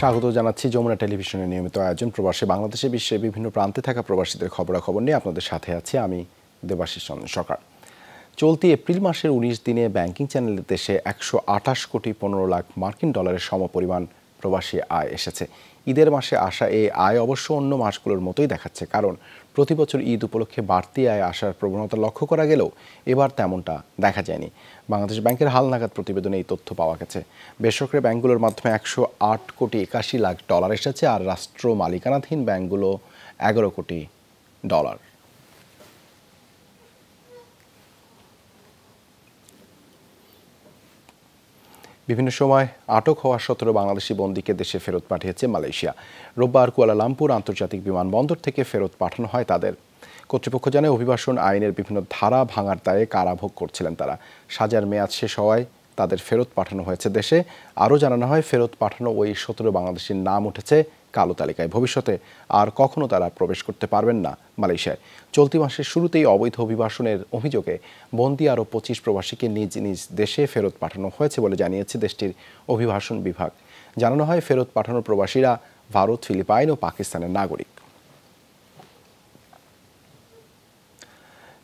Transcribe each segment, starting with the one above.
স্বাগত জানাচ্ছি যমুনা টেলিভিশনের নিয়মিত আয়োজন প্রবাসী বাংলাদেশে বিশ্বের বিভিন্ন প্রান্তে থাকা প্রবাসীদের খবরাখবর নিয়ে আপনাদের সাথে আছি আমি দেবাশিস চন্দ্র সরকার চলতি এপ্রিল মাসের উনিশ দিনে ব্যাংকিং চ্যানেলে দেশে একশো আঠাশ কোটি পনেরো লাখ মার্কিন ডলারের সমপরিমাণ প্রবাসী আয় এসেছে ঈদের মাসে আসা এই আয় অবশ্য অন্য মাসগুলোর মতোই দেখাচ্ছে কারণ প্রতি বছর ঈদ উপলক্ষে বাড়তি আয় আসার প্রবণতা লক্ষ্য করা গেলেও এবার তেমনটা দেখা যায়নি বাংলাদেশ ব্যাংকের হালনাগাদ প্রতিবেদনে এই তথ্য পাওয়া গেছে বেসরকারি ব্যাংকগুলোর মাধ্যমে একশো আট কোটি একাশি লাখ ডলার এসেছে আর রাষ্ট্র মালিকানাধীন ব্যাংকগুলো এগারো কোটি ডলার বিভিন্ন সময় আটক হওয়া সতেরো বাংলাদেশি বন্দীকে দেশে ফেরত পাঠিয়েছে মালয়েশিয়া রোববার কুয়ালালামপুর আন্তর্জাতিক বিমানবন্দর থেকে ফেরত পাঠানো হয় তাদের কর্তৃপক্ষ জানায় অভিবাসন আইনের বিভিন্ন ধারা ভাঙার দায়ে কারাভোগ করছিলেন তারা সাজার মেয়াদ শেষ হওয়ায় তাদের ফেরত পাঠানো হয়েছে দেশে আরও জানানো হয় ফেরত পাঠানো ওই সতেরো বাংলাদেশির নাম উঠেছে কালো তালিকায় ভবিষ্যতে আর কখনও তারা প্রবেশ করতে পারবেন না মালয়েশিয়ায় চলতি মাসের শুরুতেই অবৈধ অভিবাসনের অভিযোগে বন্দি আরও পঁচিশ প্রবাসীকে নিজ নিজ দেশে ফেরত পাঠানো হয়েছে বলে জানিয়েছে দেশটির অভিবাসন বিভাগ জানানো হয় ফেরত পাঠানো প্রবাসীরা ভারত ফিলিপাইন ও পাকিস্তানের নাগরিক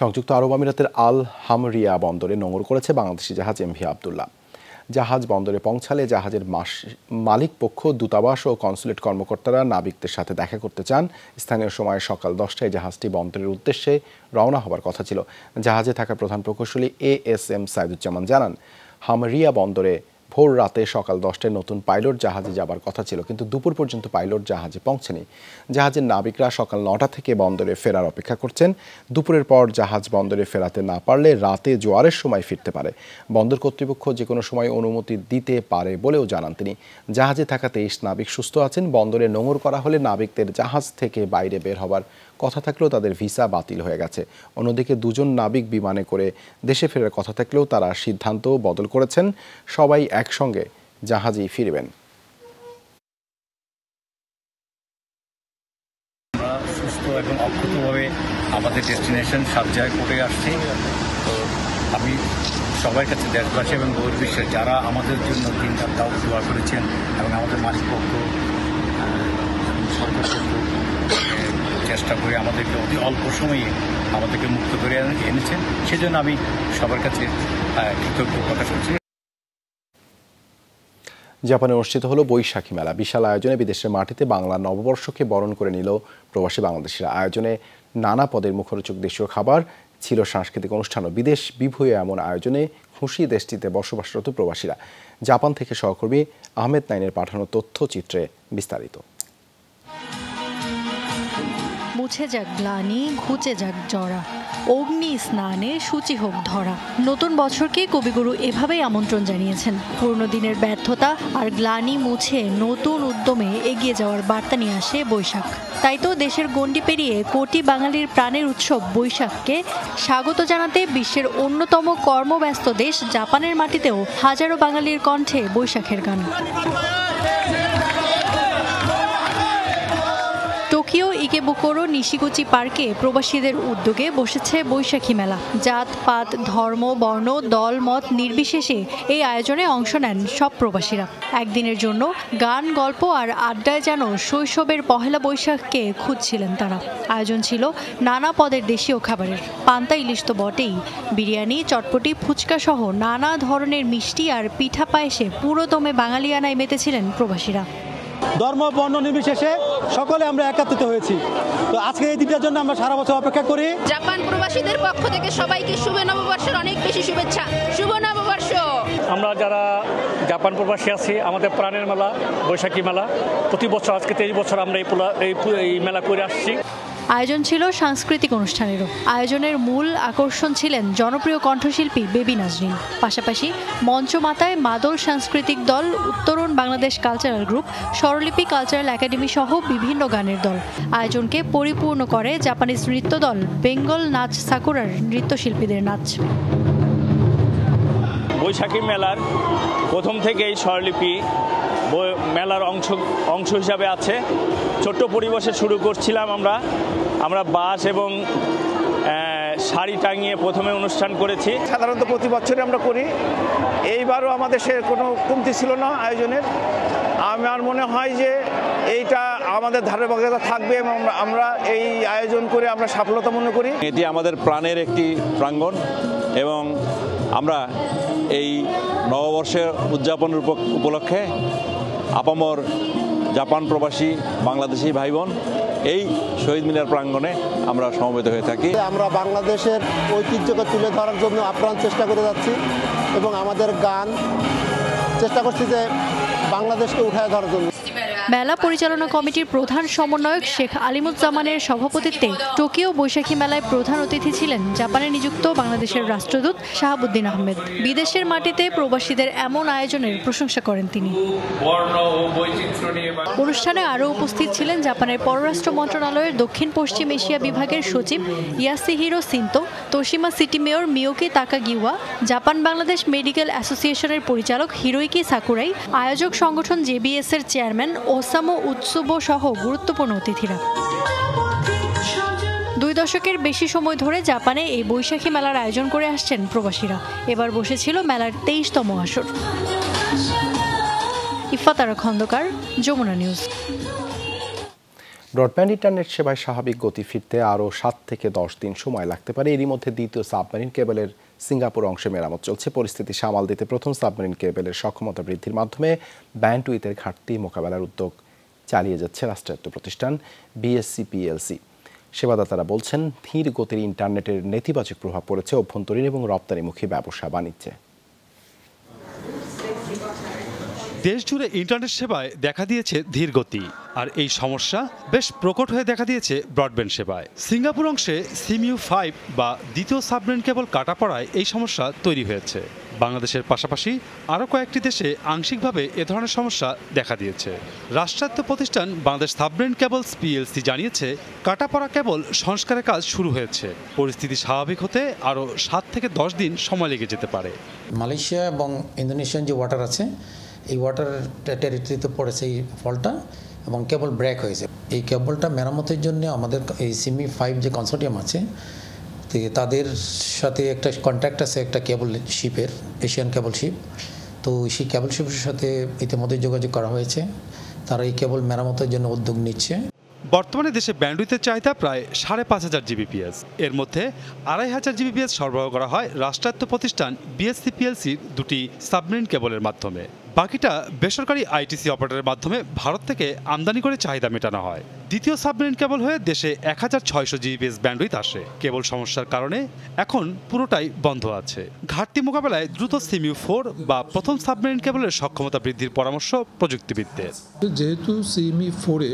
সংযুক্ত আরব আমিরাতের আল হামরিয়া বন্দরে নোঙর করেছে বাংলাদেশি জাহাজ এমভি আবদুল্লাহ জাহাজ বন্দরে পৌঁছালে জাহাজের মালিক পক্ষ দূতাবাস ও কনসুলেট কর্মকর্তারা নাবিকদের সাথে দেখা করতে চান স্থানীয় সময় সকাল দশটায় জাহাজটি বন্দরের উদ্দেশ্যে রওনা হবার কথা ছিল জাহাজে থাকা প্রধান প্রকৌশলী এ এস এম সাইদুজ্জামান জানান হামরিয়া বন্দরে ভোর রাতে সকাল দশটায় নতুন পাইলট জাহাজে যাবার কথা ছিল কিন্তু দুপুর পর্যন্ত পাইলট জাহাজে পৌঁছেনি জাহাজের নাবিকরা সকাল নটা থেকে বন্দরে ফেরার অপেক্ষা করছেন দুপুরের পর জাহাজ বন্দরে ফেরাতে না পারলে রাতে জোয়ারের সময় ফিরতে পারে বন্দর কর্তৃপক্ষ যে কোনো সময় অনুমতি দিতে পারে বলেও জানান তিনি জাহাজে থাকা তেইশ নাবিক সুস্থ আছেন বন্দরে নোঙর করা হলে নাবিকদের জাহাজ থেকে বাইরে বের হবার কথা থাকলেও তাদের ভিসা বাতিল হয়ে গেছে অন্যদিকে দুজন নাবিক বিমানে করে দেশে ফেরার কথা থাকলেও তারা সিদ্ধান্ত বদল করেছেন সবাই একসঙ্গে জাহাজেই ফিরবেন সুস্থ এবং অক্ষতভাবে আমাদের ডেস্টিনেশন জায়গায় করে আসছে তো আমি সবার কাছে দেশবাসী এবং গৌর বিশ্বের যারা আমাদের জন্য দিন দাও দোয়া করেছেন এবং আমাদের মালিকপক্ষ সরকার চেষ্টা করে আমাদেরকে অতি অল্প সময়ে আমাদেরকে মুক্ত করে এনেছেন সেজন্য আমি সবার কাছে কৃতজ্ঞ প্রকাশ করছি জাপানে অনুষ্ঠিত হলো বৈশাখী মেলা বিশাল আয়োজনে বিদেশের মাটিতে বাংলা নববর্ষকে বরণ করে নিল প্রবাসী বাংলাদেশিরা আয়োজনে নানা পদের মুখরোচক দেশীয় খাবার ছিল সাংস্কৃতিক ও বিদেশ বিভূয়ে এমন আয়োজনে খুশি দেশটিতে বসবাসরত প্রবাসীরা জাপান থেকে সহকর্মী আহমেদ নাইনের পাঠানো তথ্যচিত্রে বিস্তারিত মুছে যাক গ্লানি ঘুচে যাক জরা অগ্নি স্নানে সূচি হোক ধরা নতুন বছরকে কবিগুরু এভাবেই আমন্ত্রণ জানিয়েছেন পুরনো দিনের ব্যর্থতা আর গ্লানি মুছে নতুন উদ্যমে এগিয়ে যাওয়ার বার্তা নিয়ে আসে বৈশাখ তাই তো দেশের গণ্ডি পেরিয়ে কোটি বাঙালির প্রাণের উৎসব বৈশাখকে স্বাগত জানাতে বিশ্বের অন্যতম কর্মব্যস্ত দেশ জাপানের মাটিতেও হাজারো বাঙালির কণ্ঠে বৈশাখের গান টোকিও ইকেবুকোরো নিশিগুচি পার্কে প্রবাসীদের উদ্যোগে বসেছে বৈশাখী মেলা জাত পাত ধর্ম বর্ণ দল মত নির্বিশেষে এই আয়োজনে অংশ নেন সব প্রবাসীরা একদিনের জন্য গান গল্প আর আড্ডায় যেন শৈশবের পহেলা বৈশাখকে খুঁজছিলেন তারা আয়োজন ছিল নানা পদের দেশীয় খাবারের পান্তা ইলিশ তো বটেই বিরিয়ানি চটপটি ফুচকা সহ নানা ধরনের মিষ্টি আর পিঠা পায়েসে পুরোদমে বাঙালিয়ানায় মেতেছিলেন প্রবাসীরা ধর্ম বর্ণ নির্বিশেষে সকলে আমরা একাত্রিত হয়েছি তো আজকে এই দিনটার জন্য আমরা সারা বছর অপেক্ষা করি জাপান প্রবাসীদের পক্ষ থেকে সবাইকে শুভ নববর্ষের অনেক বেশি শুভেচ্ছা শুভ নববর্ষ আমরা যারা জাপান প্রবাসী আছি আমাদের প্রাণের মেলা বৈশাখী মেলা প্রতি বছর আজকে তেইশ বছর আমরা এই এই মেলা করে আসছি আয়োজন ছিল সাংস্কৃতিক অনুষ্ঠানেরও আয়োজনের মূল আকর্ষণ ছিলেন জনপ্রিয় কণ্ঠশিল্পী বেবি নাজরিন পাশাপাশি মঞ্চমাতায় মাদল সাংস্কৃতিক দল Uttaran Bangladesh cultural group Swaralipi cultural academy সহ বিভিন্ন গানের দল আয়োজনকে পরিপূর্ণ করে জাপানিজ নৃত্য দল বেঙ্গল নাচ সাকুরার নৃত্যশিল্পীদের নাচ বৈশাখী মেলার প্রথম থেকেই স্বরলিপি মেলার অংশ অংশ হিসাবে আছে ছোট্ট পরিবেশে শুরু করছিলাম আমরা আমরা বাস এবং শাড়ি টাঙিয়ে প্রথমে অনুষ্ঠান করেছি সাধারণত প্রতি বছরই আমরা করি এইবারও আমাদের সে কোনো কমতি ছিল না আয়োজনের আমার মনে হয় যে এইটা আমাদের ধারে বাগেরা থাকবে এবং আমরা এই আয়োজন করে আমরা সফলতা মনে করি এটি আমাদের প্রাণের একটি প্রাঙ্গণ এবং আমরা এই নববর্ষের উদযাপন উপলক্ষে আপামর জাপান প্রবাসী বাংলাদেশি ভাই বোন এই শহীদ মিনার প্রাঙ্গণে আমরা সমবেত হয়ে থাকি আমরা বাংলাদেশের ঐতিহ্যকে তুলে ধরার জন্য আপ্রাণ চেষ্টা করে যাচ্ছি এবং আমাদের গান চেষ্টা করছি যে বাংলাদেশকে উঠায় ধরার জন্য মেলা পরিচালনা কমিটির প্রধান সমন্বয়ক শেখ আলিমুজ্জামানের সভাপতিত্বে টোকিও বৈশাখী মেলায় প্রধান অতিথি ছিলেন জাপানে নিযুক্ত বাংলাদেশের রাষ্ট্রদূত শাহাবুদ্দিন আহমেদ বিদেশের মাটিতে প্রবাসীদের এমন আয়োজনের প্রশংসা করেন তিনি অনুষ্ঠানে আরও উপস্থিত ছিলেন জাপানের পররাষ্ট্র মন্ত্রণালয়ের দক্ষিণ পশ্চিম এশিয়া বিভাগের সচিব ইয়াসিহিরো সিন্তো তোশিমা সিটি মেয়র তাকা গিওয়া জাপান বাংলাদেশ মেডিকেল অ্যাসোসিয়েশনের পরিচালক হিরোইকি সাকুরাই আয়োজক সংগঠন জেবিএস এর চেয়ারম্যান ও ওসামো উৎসব সহ গুরুত্বপূর্ণ অতিথিরা দুই দশকের বেশি সময় ধরে জাপানে এই বৈশাখী মেলার আয়োজন করে আসছেন প্রবাসীরা এবার বসেছিল মেলার তেইশতম আসর Ifatara Khandakar Jamuna News broadband internet সেবায় স্বাভাবিক গতি ফিরতে আরও সাত থেকে দশ দিন সময় লাগতে পারে এরই মধ্যে দ্বিতীয় সাবমেরিন কেবলের সিঙ্গাপুর অংশে মেরামত চলছে পরিস্থিতি সামাল দিতে প্রথম সাবমেরিন কেবলের সক্ষমতা বৃদ্ধির মাধ্যমে ব্যান্ডউইথের ঘাটতি মোকাবেলার উদ্যোগ চালিয়ে যাচ্ছে রাষ্ট্রায়ত্ত প্রতিষ্ঠান বিএসসিপিএলসি সেবাদাতারা বলছেন ধীর গতির ইন্টারনেটের নেতিবাচক প্রভাব পড়েছে অভ্যন্তরীণ এবং রপ্তানিমুখী ব্যবসা বাণিজ্যে দেশ জুড়ে ইন্টারনেট সেবায় দেখা দিয়েছে ধীর গতি আর এই সমস্যা বেশ প্রকট হয়ে দেখা দিয়েছে ব্রডব্যান্ড সেবায় সিঙ্গাপুর অংশে সিমিউ ফাইভ বা দ্বিতীয় সাবমেরিন কেবল কাটা পড়ায় এই সমস্যা তৈরি হয়েছে বাংলাদেশের পাশাপাশি আরও কয়েকটি দেশে আংশিকভাবে এ ধরনের সমস্যা দেখা দিয়েছে রাষ্ট্রায়ত্ত প্রতিষ্ঠান বাংলাদেশ সাবমেরিন কেবলস পিএলসি জানিয়েছে কাটাপড়া কেবল সংস্কারের কাজ শুরু হয়েছে পরিস্থিতি স্বাভাবিক হতে আরও সাত থেকে দশ দিন সময় লেগে যেতে পারে মালয়েশিয়া এবং ইন্দোনেশিয়ান যে ওয়াটার আছে এই ওয়াটার টেরিটরিতে পড়েছে এই ফলটা এবং কেবল ব্রেক হয়েছে এই কেবলটা মেরামতের জন্য আমাদের এই সিমি ফাইভ যে কনসোর্টিয়াম আছে তাদের সাথে একটা কন্ট্যাক্ট আছে একটা কেবল শিপের এশিয়ান কেবল শিপ তো সেই কেবল শিপের সাথে ইতিমধ্যে যোগাযোগ করা হয়েছে তারা এই কেবল মেরামতের জন্য উদ্যোগ নিচ্ছে বর্তমানে দেশে ব্যান্ডুইথের চাহিদা প্রায় সাড়ে পাঁচ হাজার জিবিপিএস এর মধ্যে আড়াই হাজার জিবিপিএস সরবরাহ করা হয় রাষ্ট্রায়ত্ত প্রতিষ্ঠান বিএসসিপিএলসির দুটি সাবমেরিন কেবলের মাধ্যমে বাকিটা বেসরকারি আইটিসি অপারেটরের মাধ্যমে ভারত থেকে আমদানি করে চাহিদা মেটানো হয় দ্বিতীয় সাবমেরিন কেবল হয়ে দেশে এক হাজার ছয়শো জিবিএস ব্যান্ডউইথ আসে কেবল সমস্যার কারণে এখন পুরোটাই বন্ধ আছে ঘাটতি মোকাবেলায় দ্রুত সিমিউ ফোর বা প্রথম সাবমেরিন কেবলের সক্ষমতা বৃদ্ধির পরামর্শ প্রযুক্তিবিদদের যেহেতু সিমি ফোরে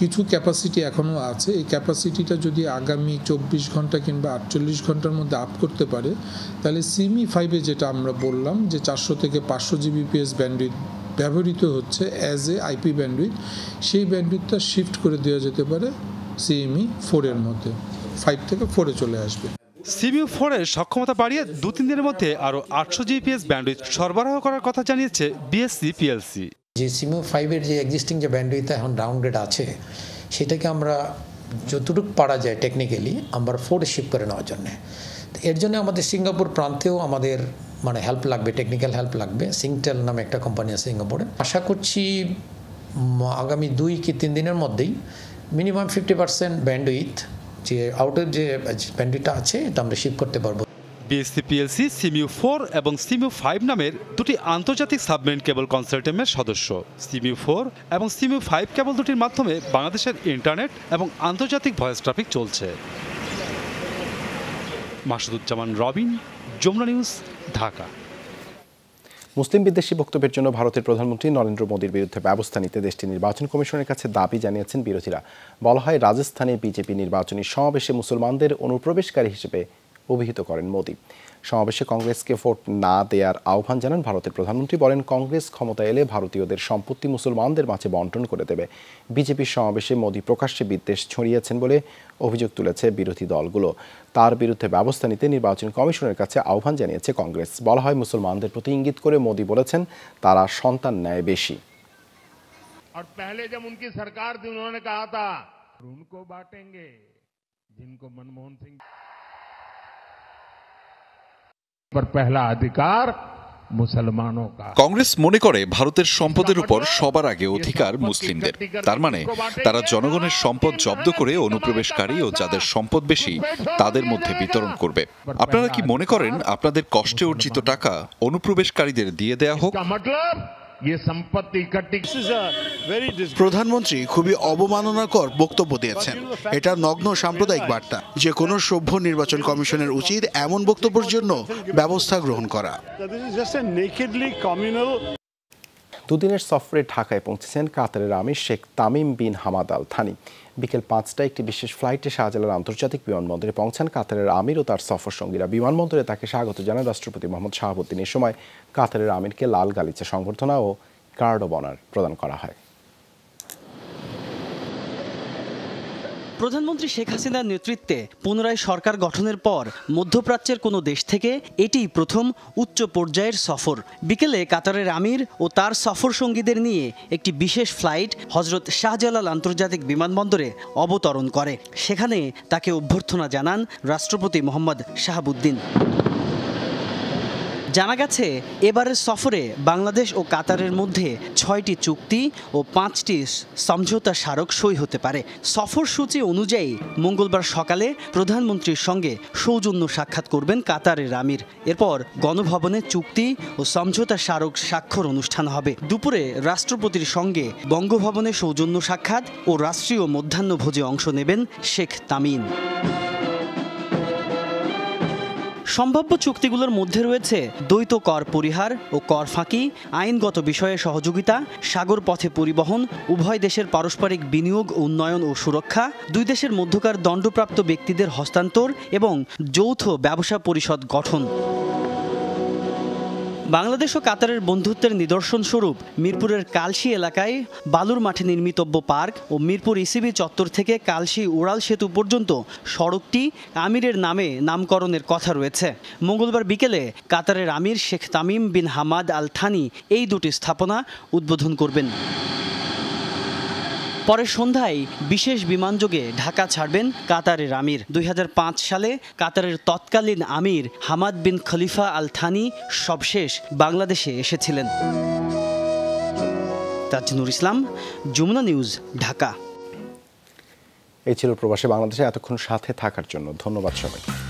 কিছু ক্যাপাসিটি এখনও আছে এই ক্যাপাসিটিটা যদি আগামী চব্বিশ ঘন্টা কিংবা আটচল্লিশ ঘন্টার মধ্যে আপ করতে পারে তাহলে সিমি ফাইভে যেটা আমরা বললাম যে চারশো থেকে পাঁচশো জিবিপিএস ব্যান্ডউইথ ব্যবহৃত হচ্ছে অ্যাজ এ আইপি ব্যান্ডউইথ সেই ব্যান্ডউইথটা শিফট করে দেওয়া যেতে পারে সিএমই ফোরের মধ্যে ফাইভ থেকে ফোরে চলে আসবে সিবিউ ফোরের সক্ষমতা বাড়িয়ে দু তিন দিনের মধ্যে আরও আটশো জিপিএস ব্যান্ডউইথ সরবরাহ করার কথা জানিয়েছে বিএসসি পিএলসি যে সিমো ফাইভের যে এক্সিস্টিং যে ব্যান্ডউইথ এখন ডাউনগ্রেড আছে সেটাকে আমরা যতটুকু পারা যায় টেকনিক্যালি আমরা ফোর শিফট করে নেওয়ার জন্যে এর জন্য আমাদের সিঙ্গাপুর প্রান্তেও আমাদের মানে হেল্প লাগবে টেকনিক্যাল হেল্প লাগবে সিংটেল নামে একটা কোম্পানি আছে সিঙ্গাপুরে আশা করছি আগামী দুই কি তিন দিনের মধ্যেই মিনিমাম ফিফটি পার্সেন্ট ব্যান্ডউইথ যে আউটের যে ব্যান্ডউইথটা আছে এটা আমরা শিফট করতে পারবো বিএসসিপিএলসি সিমিউ ফোর এবং সিমিউ ফাইভ নামের দুটি আন্তর্জাতিক সাবমেরিন কেবল কনসার্টেমের সদস্য সিমিউ ফোর এবং সিমিউ ফাইভ কেবল দুটির মাধ্যমে বাংলাদেশের ইন্টারনেট এবং আন্তর্জাতিক ভয়েস ট্রাফিক চলছে মাসুদুজ্জামান রবিন যমুনা নিউজ ঢাকা মুসলিম বিদ্বেষী বক্তব্যের জন্য ভারতের প্রধানমন্ত্রী নরেন্দ্র মোদীর বিরুদ্ধে ব্যবস্থা নিতে দেশটির নির্বাচন কমিশনের কাছে দাবি জানিয়েছেন বিরোধীরা বলা হয় রাজস্থানে বিজেপি নির্বাচনী সমাবেশে মুসলমানদের অনুপ্রবেশকারী হিসেবে অভিহিত করেন মোদী সমাবেশে কংগ্রেসকে ভোট না দেওয়ার আহ্বান জানান ভারতের প্রধানমন্ত্রী বলেন কংগ্রেস ক্ষমতা এলে ভারতীয়দের সম্পত্তি মুসলমানদের মাঝে বন্টন করে দেবে বিজেপির সমাবেশে মোদী প্রকাশ্যে বিদ্বেষ ছড়িয়েছেন বলে অভিযোগ তুলেছে বিরোধী দলগুলো তার বিরুদ্ধে ব্যবস্থা নিতে নির্বাচন কমিশনের কাছে আহ্বান জানিয়েছে কংগ্রেস বলা হয় মুসলমানদের প্রতি ইঙ্গিত করে মোদী বলেছেন তারা সন্তান নেয় বেশি और पहले जब उनकी सरकार थी उन्होंने कहा था उनको बांटेंगे जिनको मनमोहन सिंह কংগ্রেস মনে করে ভারতের সম্পদের উপর সবার আগে অধিকার মুসলিমদের তার মানে তারা জনগণের সম্পদ জব্দ করে অনুপ্রবেশকারী ও যাদের সম্পদ বেশি তাদের মধ্যে বিতরণ করবে আপনারা কি মনে করেন আপনাদের কষ্টে অর্জিত টাকা অনুপ্রবেশকারীদের দিয়ে দেয়া হোক প্রধানমন্ত্রী খুবই অবমাননাকর বক্তব্য দিয়েছেন এটা নগ্ন সাম্প্রদায়িক বার্তা যে কোনো সভ্য নির্বাচন কমিশনের উচিত এমন বক্তব্যের জন্য ব্যবস্থা গ্রহণ করা দুদিনের সফরে ঢাকায় পৌঁছেছেন কাতারের আমির Sheikh Tamim bin Hamad Al Thani বিকেল পাঁচটায় একটি বিশেষ ফ্লাইটে শাহজালাল আন্তর্জাতিক বিমানবন্দরে পৌঁছান কাতারের আমির ও তার সফর সঙ্গীরা বিমানবন্দরে তাকে স্বাগত জানান রাষ্ট্রপতি মোহাম্মদ শাহাবুদ্দিন এ সময় কাতারের আমিরকে লাল গালিচা সংবর্ধনা ও কার্ড অব অনার প্রদান করা হয় প্রধানমন্ত্রী শেখ হাসিনার নেতৃত্বে পুনরায় সরকার গঠনের পর মধ্যপ্রাচ্যের কোনো দেশ থেকে এটি প্রথম উচ্চ পর্যায়ের সফর বিকেলে কাতারের আমির ও তার সফর সঙ্গীদের নিয়ে একটি বিশেষ ফ্লাইট হজরত শাহজালাল আন্তর্জাতিক বিমানবন্দরে অবতরণ করে সেখানে তাকে অভ্যর্থনা জানান রাষ্ট্রপতি মোহাম্মদ শাহাবুদ্দিন জানা গেছে এবারের সফরে বাংলাদেশ ও কাতারের মধ্যে ছয়টি চুক্তি ও পাঁচটি সমঝোতা স্মারক সই হতে পারে সফর সূচি অনুযায়ী মঙ্গলবার সকালে প্রধানমন্ত্রীর সঙ্গে সৌজন্য সাক্ষাৎ করবেন কাতারের আমির এরপর গণভবনে চুক্তি ও সমঝোতা স্মারক স্বাক্ষর অনুষ্ঠান হবে দুপুরে রাষ্ট্রপতির সঙ্গে বঙ্গভবনে সৌজন্য সাক্ষাৎ ও রাষ্ট্রীয় মধ্যাহ্নভোজে অংশ নেবেন শেখ তামিম সম্ভাব্য চুক্তিগুলোর মধ্যে রয়েছে দ্বৈত কর পরিহার ও কর ফাঁকি আইনগত বিষয়ে সহযোগিতা সাগর পথে পরিবহন উভয় দেশের পারস্পরিক বিনিয়োগ উন্নয়ন ও সুরক্ষা দুই দেশের মধ্যকার দণ্ডপ্রাপ্ত ব্যক্তিদের হস্তান্তর এবং যৌথ ব্যবসা পরিষদ গঠন বাংলাদেশ ও কাতারের বন্ধুত্বের নিদর্শন স্বরূপ মিরপুরের কালশি এলাকায় বালুর মাঠে নির্মিতব্য পার্ক ও মিরপুর ইসিবি চত্বর থেকে কালশি উড়াল সেতু পর্যন্ত সড়কটি আমিরের নামে নামকরণের কথা রয়েছে মঙ্গলবার বিকেলে কাতারের আমির Sheikh Tamim bin Hamad Al Thani এই দুটি স্থাপনা উদ্বোধন করবেন পরে সন্ধ্যায় বিশেষ বিমানযোগে ঢাকা ছাড়বেন কাতারের আমির দুই সালে কাতারের তৎকালীন আমির হামাদ বিন খলিফা আল থানি সবশেষ বাংলাদেশে এসেছিলেন তাজনুর ইসলাম যমুনা নিউজ ঢাকা এই ছিল প্রবাসী বাংলাদেশে এতক্ষণ সাথে থাকার জন্য ধন্যবাদ সবাইকে